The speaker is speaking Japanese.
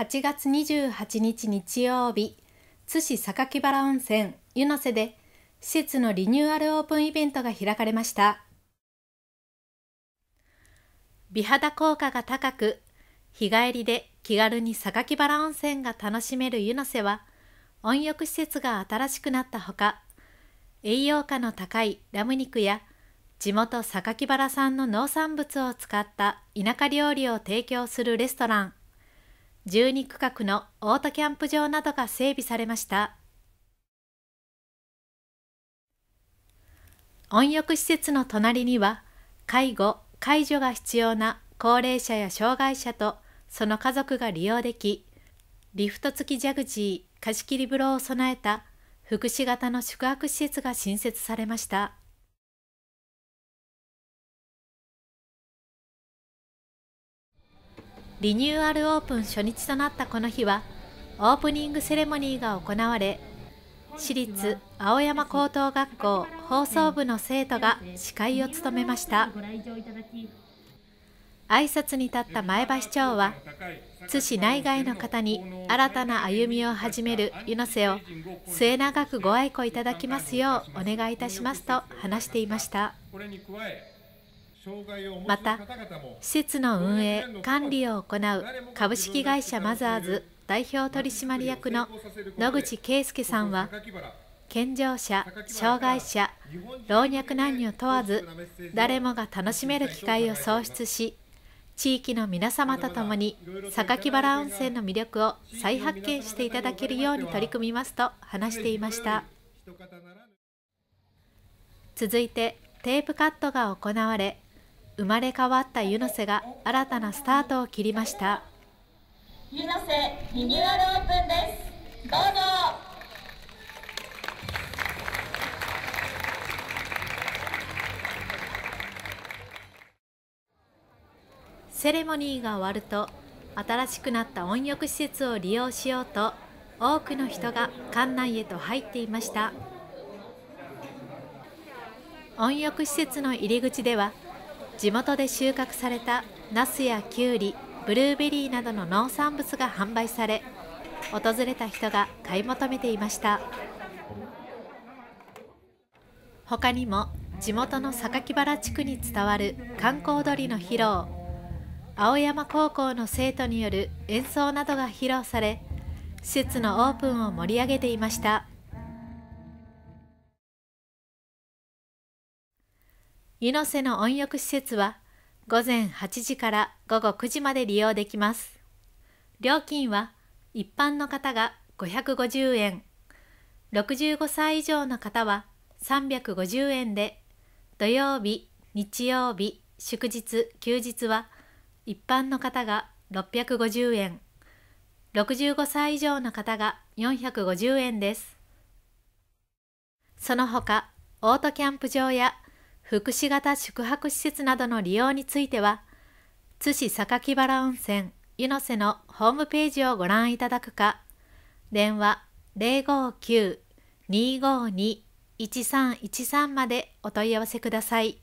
8月28日日曜日、津市榊原温泉湯の瀬で施設のリニューアルオープンイベントが開かれました。美肌効果が高く、日帰りで気軽に榊原温泉が楽しめる湯の瀬は、温浴施設が新しくなったほか、栄養価の高いラム肉や地元榊原産の農産物を使った田舎料理を提供するレストラン12区画のオートキャンプ場などが整備されました温浴施設の隣には介護・介助が必要な高齢者や障害者とその家族が利用できリフト付きジャグジー貸し切り風呂を備えた福祉型の宿泊施設が新設されました。リニューアルオープン初日となったこの日はオープニングセレモニーが行われ私立青山高等学校放送部の生徒が司会を務めました挨拶に立った前橋町は津市内外の方に新たな歩みを始める湯の瀬を末永くご愛顧いただきますようお願いいたしますと話していました。また施設の運営管理を行う株式会社マザーズ代表取締役の野口圭介さんは健常者障害者老若男女問わず誰もが楽しめる機会を創出し地域の皆様と共に榊原温泉の魅力を再発見していただけるように取り組みますと話していました続いてテープカットが行われ生まれ変わったユノセが新たなスタートを切りましたユノセリニューアルオープンですどうぞセレモニーが終わると新しくなった温浴施設を利用しようと多くの人が館内へと入っていました温浴施設の入り口では地元で収穫されたナスやキュウリブルーベリーなどの農産物が販売され訪れた人が買い求めていました他にも地元の榊原地区に伝わる観光鳥の披露青山高校の生徒による演奏などが披露され施設のオープンを盛り上げていました湯の瀬の温浴施設は午前8時から午後9時まで利用できます。料金は一般の方が550円、65歳以上の方は350円で、土曜日、日曜日、祝日、休日は一般の方が650円、65歳以上の方が450円です。その他、オートキャンプ場や福祉型宿泊施設などの利用については、津市榊原温泉湯の瀬のホームページをご覧いただくか、電話059-252-1313までお問い合わせください。